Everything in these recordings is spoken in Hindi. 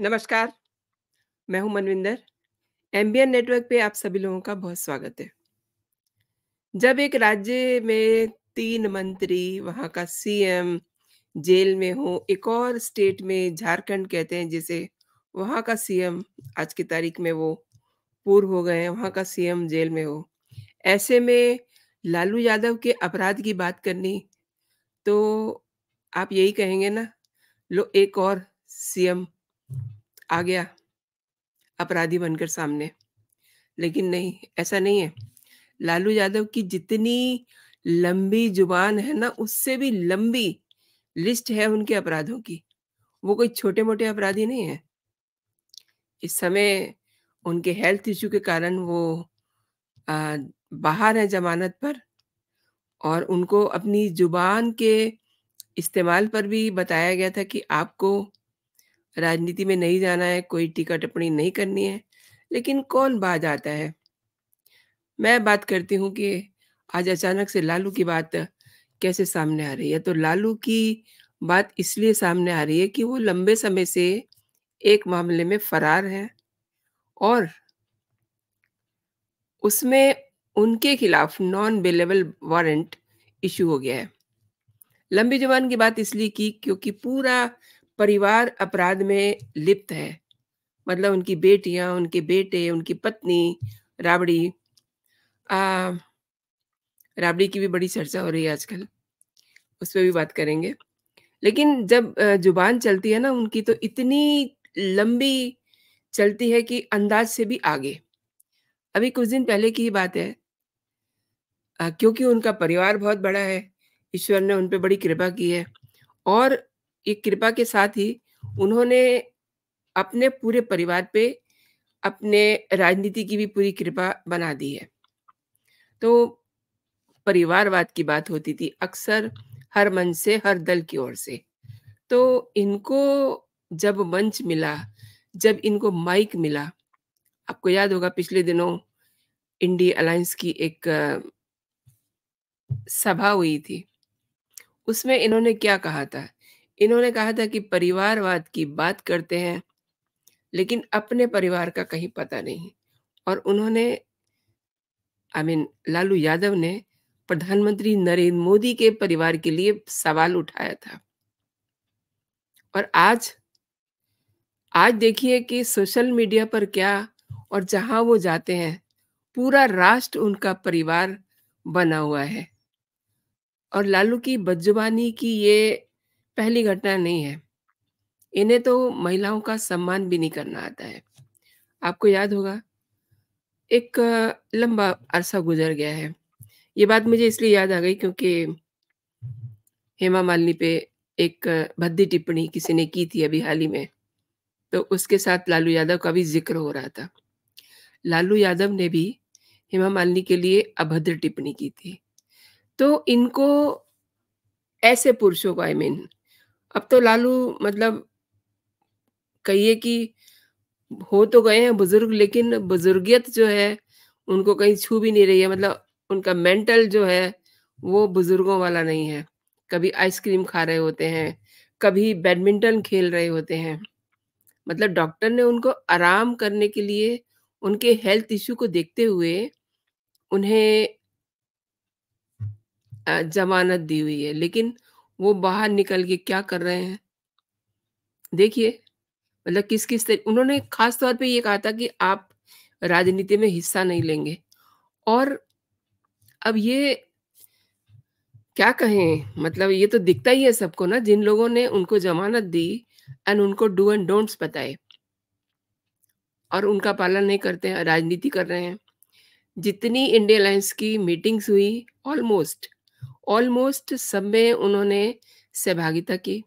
नमस्कार मैं हूं मनविंदर एम्बियन नेटवर्क पे आप सभी लोगों का बहुत स्वागत है जब एक राज्य में तीन मंत्री वहां का सीएम जेल में हो एक और स्टेट में झारखंड कहते हैं जिसे वहां का सीएम आज की तारीख में वो पूर्व हो गए हैं वहां का सीएम जेल में हो ऐसे में लालू यादव के अपराध की बात करनी तो आप यही कहेंगे ना लो एक और सीएम आ गया अपराधी बनकर सामने लेकिन नहीं ऐसा नहीं है लालू यादव की जितनी लंबी जुबान है ना उससे भी लंबी लिस्ट है उनके अपराधों की वो कोई छोटे मोटे अपराधी नहीं है इस समय उनके हेल्थ इश्यू के कारण वो आ, बाहर है जमानत पर और उनको अपनी जुबान के इस्तेमाल पर भी बताया गया था कि आपको राजनीति में नहीं जाना है कोई टीका टिप्पणी नहीं करनी है लेकिन कौन बाज आता है मैं बात करती हूँ कि आज अचानक से लालू की बात कैसे सामने आ रही है तो लालू की बात इसलिए सामने आ रही है कि वो लंबे समय से एक मामले में फरार है और उसमें उनके खिलाफ नॉन बेलेबल वारंट इशू हो गया है लंबी जुबान की बात इसलिए की क्योंकि पूरा परिवार अपराध में लिप्त है मतलब उनकी बेटियां उनके बेटे उनकी पत्नी राबड़ी आ, राबड़ी की भी बड़ी चर्चा हो रही है आजकल उस पर भी बात करेंगे लेकिन जब जुबान चलती है ना उनकी तो इतनी लंबी चलती है कि अंदाज से भी आगे अभी कुछ दिन पहले की ही बात है आ, क्योंकि उनका परिवार बहुत बड़ा है ईश्वर ने उन पर बड़ी कृपा की है और ये कृपा के साथ ही उन्होंने अपने पूरे परिवार पे अपने राजनीति की भी पूरी कृपा बना दी है तो परिवारवाद की बात होती थी अक्सर हर मंच से हर दल की ओर से तो इनको जब मंच मिला जब इनको माइक मिला आपको याद होगा पिछले दिनों इंडी अलायंस की एक सभा हुई थी उसमें इन्होंने क्या कहा था इन्होंने कहा था कि परिवारवाद की बात करते हैं लेकिन अपने परिवार का कहीं पता नहीं और उन्होंने आई मीन लालू यादव ने प्रधानमंत्री नरेंद्र मोदी के परिवार के लिए सवाल उठाया था और आज आज देखिए कि सोशल मीडिया पर क्या और जहां वो जाते हैं पूरा राष्ट्र उनका परिवार बना हुआ है और लालू की बदजुबानी की ये पहली घटना नहीं है इन्हें तो महिलाओं का सम्मान भी नहीं करना आता है आपको याद होगा एक लंबा अरसा गुजर गया है ये बात मुझे इसलिए याद आ गई क्योंकि हेमा मालिनी पे एक भद्दी टिप्पणी किसी ने की थी अभी हाल ही में तो उसके साथ लालू यादव का भी जिक्र हो रहा था लालू यादव ने भी हेमा मालिनी के लिए अभद्र टिप्पणी की थी तो इनको ऐसे पुरुषों को आई I मीन mean, अब तो लालू मतलब कहिए कि हो तो गए हैं बुजुर्ग लेकिन बुजुर्गियत जो है उनको कहीं छू भी नहीं रही है मतलब उनका मेंटल जो है वो बुजुर्गों वाला नहीं है कभी आइसक्रीम खा रहे होते हैं कभी बैडमिंटन खेल रहे होते हैं मतलब डॉक्टर ने उनको आराम करने के लिए उनके हेल्थ इश्यू को देखते हुए उन्हें जमानत दी हुई है लेकिन वो बाहर निकल के क्या कर रहे हैं देखिए मतलब किस किस तरह उन्होंने खास तौर पे ये कहा था कि आप राजनीति में हिस्सा नहीं लेंगे और अब ये क्या कहें मतलब ये तो दिखता ही है सबको ना जिन लोगों ने उनको जमानत दी एंड उनको डू एंड डोंट्स बताए और उनका पालन नहीं करते हैं राजनीति कर रहे हैं जितनी इंडिया अलायंस की मीटिंग्स हुई ऑलमोस्ट ऑलमोस्ट सब में उन्होंने सहभागिता की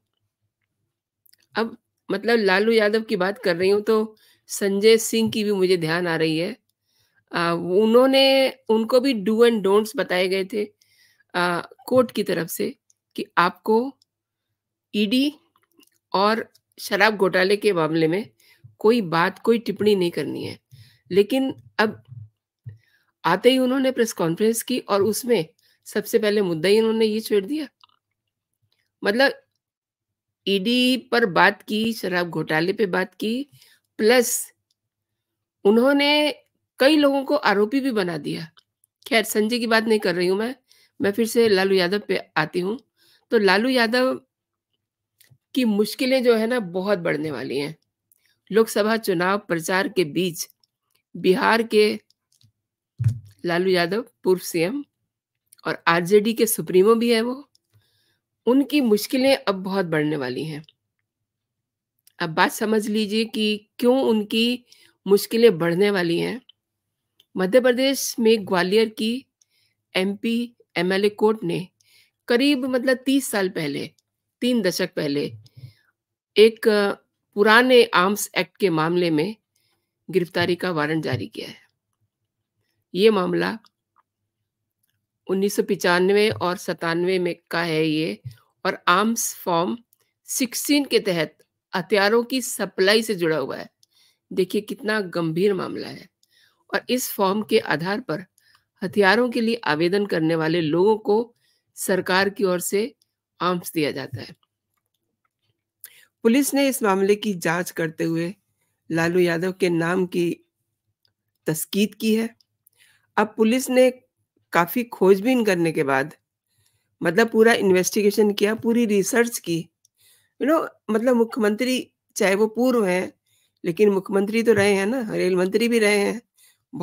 अब मतलब लालू यादव की बात कर रही हूँ तो संजय सिंह की भी मुझे ध्यान आ रही है आ, उन्होंने उनको भी डू एंड डोंट्स बताए गए थे आ, कोर्ट की तरफ से कि आपको ईडी और शराब घोटाले के मामले में कोई बात कोई टिप्पणी नहीं करनी है लेकिन अब आते ही उन्होंने प्रेस कॉन्फ्रेंस की और उसमें सबसे पहले मुद्दा ही इन्होंने ये छेड़ दिया मतलब ईडी e पर बात की शराब घोटाले पे बात की प्लस उन्होंने कई लोगों को आरोपी भी बना दिया खैर संजय की बात नहीं कर रही हूं मैं मैं फिर से लालू यादव पे आती हूँ तो लालू यादव की मुश्किलें जो है ना बहुत बढ़ने वाली हैं लोकसभा चुनाव प्रचार के बीच बिहार के लालू यादव पूर्व सीएम और आरजेडी के सुप्रीमो भी है वो उनकी मुश्किलें अब बहुत बढ़ने वाली हैं अब बात समझ लीजिए कि क्यों उनकी मुश्किलें बढ़ने वाली हैं मध्य प्रदेश में ग्वालियर की एमपी एमएलए कोर्ट ने करीब मतलब तीस साल पहले तीन दशक पहले एक पुराने आर्म्स एक्ट के मामले में गिरफ्तारी का वारंट जारी किया है ये मामला उन्नीस और सतानवे में का है ये और आर्म्स फॉर्म 16 के तहत हथियारों की सप्लाई से जुड़ा हुआ है देखिए कितना गंभीर मामला है और इस फॉर्म के आधार पर हथियारों के लिए आवेदन करने वाले लोगों को सरकार की ओर से आर्म्स दिया जाता है पुलिस ने इस मामले की जांच करते हुए लालू यादव के नाम की तस्कीद की है अब पुलिस ने काफ़ी खोजबीन करने के बाद मतलब पूरा इन्वेस्टिगेशन किया पूरी रिसर्च की यू नो मतलब मुख्यमंत्री चाहे वो पूर्व हैं लेकिन मुख्यमंत्री तो रहे हैं ना रेल मंत्री भी रहे हैं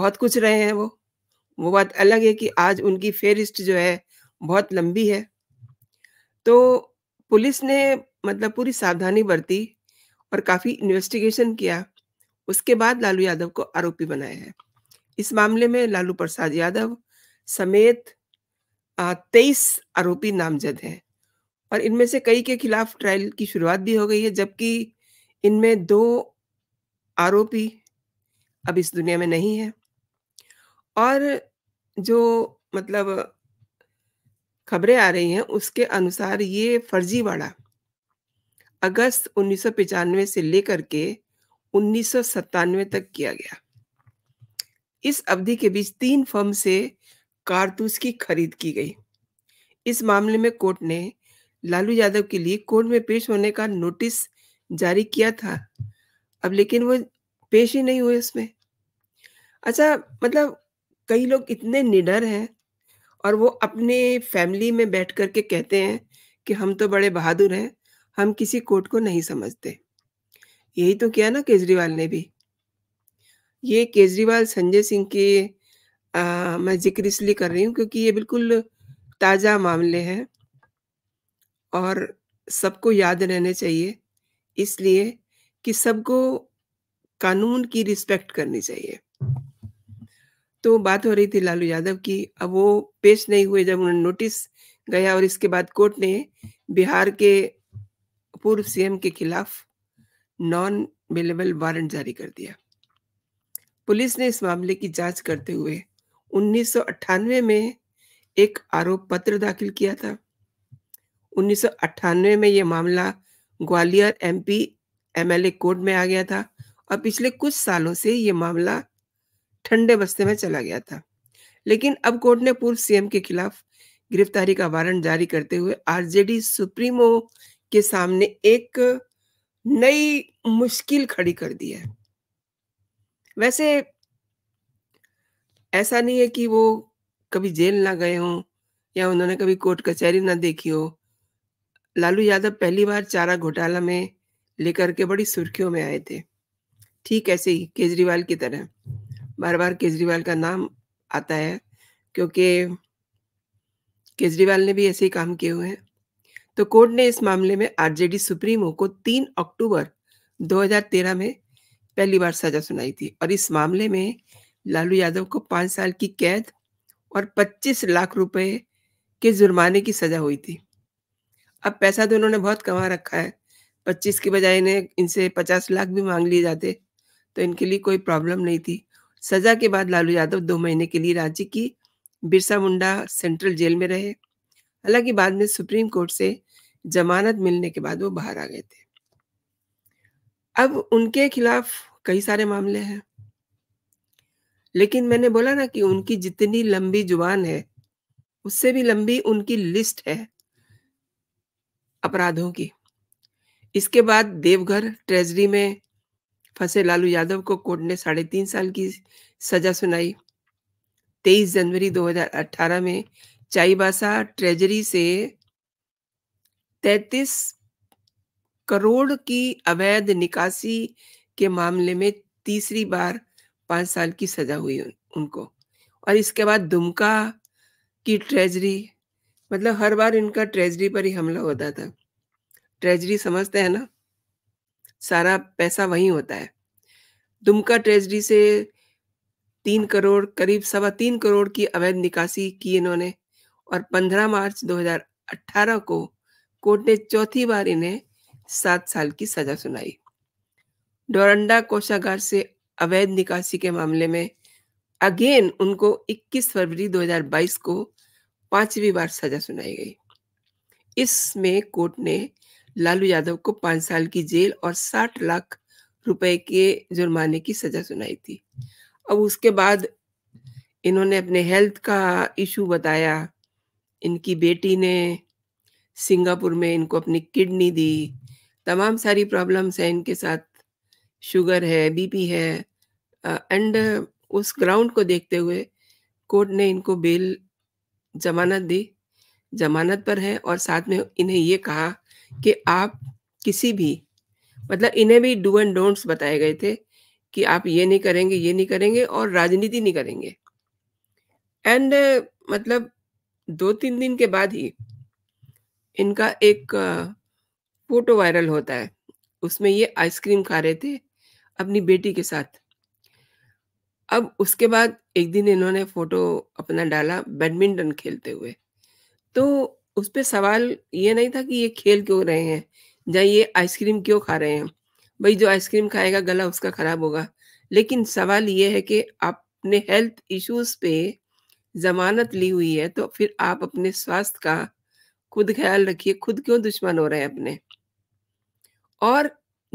बहुत कुछ रहे हैं वो वो बात अलग है कि आज उनकी फेरिस्ट जो है बहुत लंबी है तो पुलिस ने मतलब पूरी सावधानी बरती और काफ़ी इन्वेस्टिगेशन किया उसके बाद लालू यादव को आरोपी बनाया है इस मामले में लालू प्रसाद यादव समेत तेईस आरोपी नामजद हैं और इनमें से कई के खिलाफ ट्रायल की शुरुआत भी हो गई है जबकि इनमें दो आरोपी अब इस दुनिया में नहीं है और जो मतलब खबरें आ रही हैं उसके अनुसार ये फर्जीवाड़ा अगस्त उन्नीस से लेकर के उन्नीस तक किया गया इस अवधि के बीच तीन फर्म से कारतूस की खरीद की गई इस मामले में कोर्ट ने लालू यादव के लिए कोर्ट में पेश होने का नोटिस जारी किया था अब लेकिन वो पेश ही नहीं हुए उसमें अच्छा मतलब कई लोग इतने निडर हैं और वो अपने फैमिली में बैठ करके कहते हैं कि हम तो बड़े बहादुर हैं हम किसी कोर्ट को नहीं समझते यही तो किया ना केजरीवाल ने भी ये केजरीवाल संजय सिंह के आ, मैं जिक्र इसलिए कर रही हूँ क्योंकि ये बिल्कुल ताज़ा मामले हैं और सबको याद रहने चाहिए इसलिए कि सबको कानून की रिस्पेक्ट करनी चाहिए तो बात हो रही थी लालू यादव की अब वो पेश नहीं हुए जब उन्होंने नोटिस गया और इसके बाद कोर्ट ने बिहार के पूर्व सीएम के खिलाफ नॉन अवेलेबल वारंट जारी कर दिया पुलिस ने इस मामले की जांच करते हुए उन्नीस में एक आरोप पत्र दाखिल किया था उन्नीस में यह मामला ग्वालियर एमपी एमएलए कोर्ट में आ गया था और पिछले कुछ सालों से यह मामला ठंडे बस्ते में चला गया था लेकिन अब कोर्ट ने पूर्व सीएम के खिलाफ गिरफ्तारी का वारंट जारी करते हुए आरजेडी सुप्रीमो के सामने एक नई मुश्किल खड़ी कर दी है वैसे ऐसा नहीं है कि वो कभी जेल ना गए हों या उन्होंने कभी कोर्ट कचहरी ना देखी हो लालू यादव पहली बार चारा घोटाला में लेकर के बड़ी सुर्खियों में आए थे ठीक ऐसे ही केजरीवाल की तरह बार बार केजरीवाल का नाम आता है क्योंकि केजरीवाल ने भी ऐसे ही काम किए हुए हैं तो कोर्ट ने इस मामले में आरजेडी सुप्रीमो को 3 अक्टूबर 2013 में पहली बार सजा सुनाई थी और इस मामले में लालू यादव को पाँच साल की कैद और पच्चीस लाख रुपए के जुर्माने की सजा हुई थी अब पैसा तो इन्होंने बहुत कमा रखा है पच्चीस के बजाय इन्हें इनसे पचास लाख भी मांग लिए जाते तो इनके लिए कोई प्रॉब्लम नहीं थी सजा के बाद लालू यादव दो महीने के लिए रांची की बिरसा मुंडा सेंट्रल जेल में रहे हालांकि बाद में सुप्रीम कोर्ट से जमानत मिलने के बाद वो बाहर आ गए थे अब उनके खिलाफ कई सारे मामले हैं लेकिन मैंने बोला ना कि उनकी जितनी लंबी जुबान है उससे भी लंबी उनकी लिस्ट है अपराधों की इसके बाद देवघर ट्रेजरी में फंसे लालू यादव को कोर्ट ने साढ़े तीन साल की सजा सुनाई तेईस जनवरी 2018 में चाईबासा ट्रेजरी से तैतीस करोड़ की अवैध निकासी के मामले में तीसरी बार पांच साल की सजा हुई उन, उनको और इसके बाद दुमका की ट्रेजरी मतलब हर बार इनका ट्रेजरी पर ही हमला होता था ट्रेजरी समझते हैं ना सारा पैसा वहीं होता है दुमका ट्रेजरी से तीन करोड़ करीब सवा तीन करोड़ की अवैध निकासी की इन्होंने और 15 मार्च 2018 को कोर्ट ने चौथी बार इन्हें सात साल की सजा सुनाई डोरंडा कोषागार से अवैध निकासी के मामले में अगेन उनको 21 फरवरी 2022 को पांचवी बार सजा सुनाई गई इसमें कोर्ट ने लालू यादव को पांच साल की जेल और साठ लाख रुपए के जुर्माने की सजा सुनाई थी अब उसके बाद इन्होंने अपने हेल्थ का इशू बताया इनकी बेटी ने सिंगापुर में इनको अपनी किडनी दी तमाम सारी प्रॉब्लम्स हैं इनके साथ शुगर है बीपी है एंड uh, uh, उस ग्राउंड को देखते हुए कोर्ट ने इनको बेल जमानत दी जमानत पर है और साथ में इन्हें ये कहा कि आप किसी भी मतलब इन्हें भी डू एंड डोंट्स बताए गए थे कि आप ये नहीं करेंगे ये नहीं करेंगे और राजनीति नहीं करेंगे एंड uh, मतलब दो तीन दिन के बाद ही इनका एक फोटो वायरल होता है उसमें ये आइसक्रीम खा रहे थे अपनी बेटी के साथ अब उसके बाद एक दिन इन्होंने फोटो अपना डाला बैडमिंटन खेलते हुए तो उस पर सवाल ये नहीं था कि ये खेल क्यों रहे हैं या ये आइसक्रीम क्यों खा रहे हैं भाई जो आइसक्रीम खाएगा गला उसका खराब होगा लेकिन सवाल ये है कि आपने हेल्थ इश्यूज पे जमानत ली हुई है तो फिर आप अपने स्वास्थ्य का खुद ख्याल रखिए खुद क्यों दुश्मन हो रहे हैं अपने और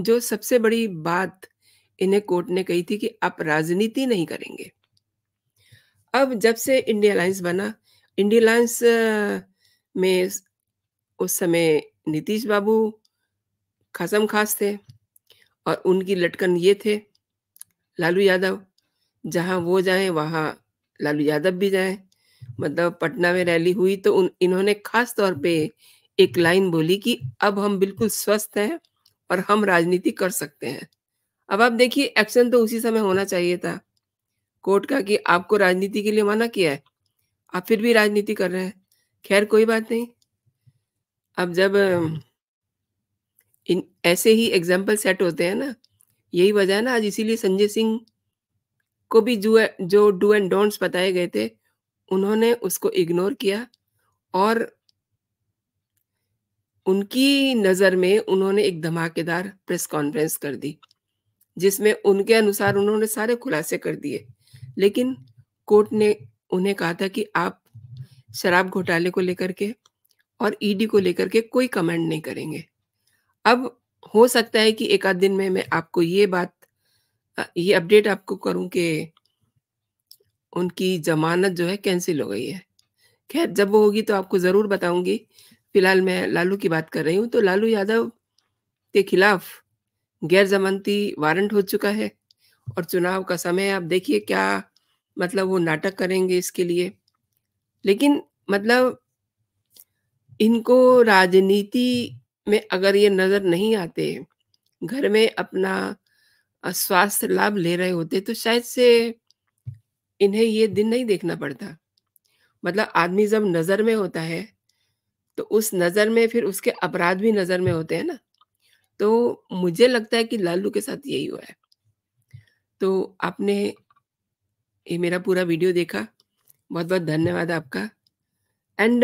जो सबसे बड़ी बात इन्हें कोर्ट ने कही थी कि आप राजनीति नहीं करेंगे अब जब से इंडिया अलायंस बना इंडिया अलायंस में उस समय नीतीश बाबू खासम खास थे और उनकी लटकन ये थे लालू यादव जहां वो जाएं वहां लालू यादव भी जाएं मतलब पटना में रैली हुई तो उन इन्होंने खास तौर पे एक लाइन बोली कि अब हम बिल्कुल स्वस्थ हैं और हम राजनीति कर सकते हैं अब आप देखिए एक्शन तो उसी समय होना चाहिए था कोर्ट का कि आपको राजनीति के लिए मना किया है आप फिर भी राजनीति कर रहे हैं खैर कोई बात नहीं अब जब इन ऐसे ही एग्जाम्पल सेट होते हैं ना यही वजह है ना आज इसीलिए संजय सिंह को भी जो जो डू एंड डोंट्स बताए गए थे उन्होंने उसको इग्नोर किया और उनकी नज़र में उन्होंने एक धमाकेदार प्रेस कॉन्फ्रेंस कर दी जिसमें उनके अनुसार उन्होंने सारे खुलासे कर दिए लेकिन कोर्ट ने उन्हें कहा था कि आप शराब घोटाले को लेकर के और ईडी e को लेकर के कोई कमेंट नहीं करेंगे अब हो सकता है कि एक आध दिन में मैं आपको ये बात ये अपडेट आपको करूं कि उनकी जमानत जो है कैंसिल हो गई है खैर जब वो होगी तो आपको ज़रूर बताऊंगी फिलहाल मैं लालू की बात कर रही हूँ तो लालू यादव के खिलाफ गैर जमानती वारंट हो चुका है और चुनाव का समय आप देखिए क्या मतलब वो नाटक करेंगे इसके लिए लेकिन मतलब इनको राजनीति में अगर ये नजर नहीं आते घर में अपना स्वास्थ्य लाभ ले रहे होते तो शायद से इन्हें ये दिन नहीं देखना पड़ता मतलब आदमी जब नजर में होता है तो उस नजर में फिर उसके अपराध भी नजर में होते हैं ना तो मुझे लगता है कि लालू के साथ यही हुआ है तो आपने ये मेरा पूरा वीडियो देखा बहुत बहुत धन्यवाद आपका एंड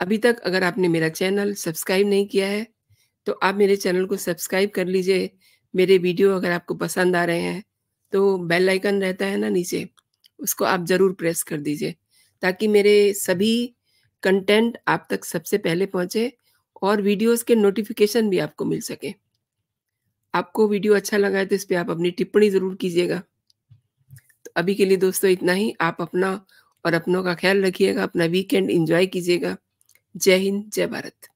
अभी तक अगर आपने मेरा चैनल सब्सक्राइब नहीं किया है तो आप मेरे चैनल को सब्सक्राइब कर लीजिए मेरे वीडियो अगर आपको पसंद आ रहे हैं तो बेल आइकन रहता है ना नीचे उसको आप ज़रूर प्रेस कर दीजिए ताकि मेरे सभी कंटेंट आप तक सबसे पहले पहुँचे और वीडियोस के नोटिफिकेशन भी आपको मिल सके आपको वीडियो अच्छा लगा है तो इस पर आप अपनी टिप्पणी ज़रूर कीजिएगा तो अभी के लिए दोस्तों इतना ही आप अपना और अपनों का ख्याल रखिएगा अपना वीकेंड इंजॉय कीजिएगा जय हिंद जय भारत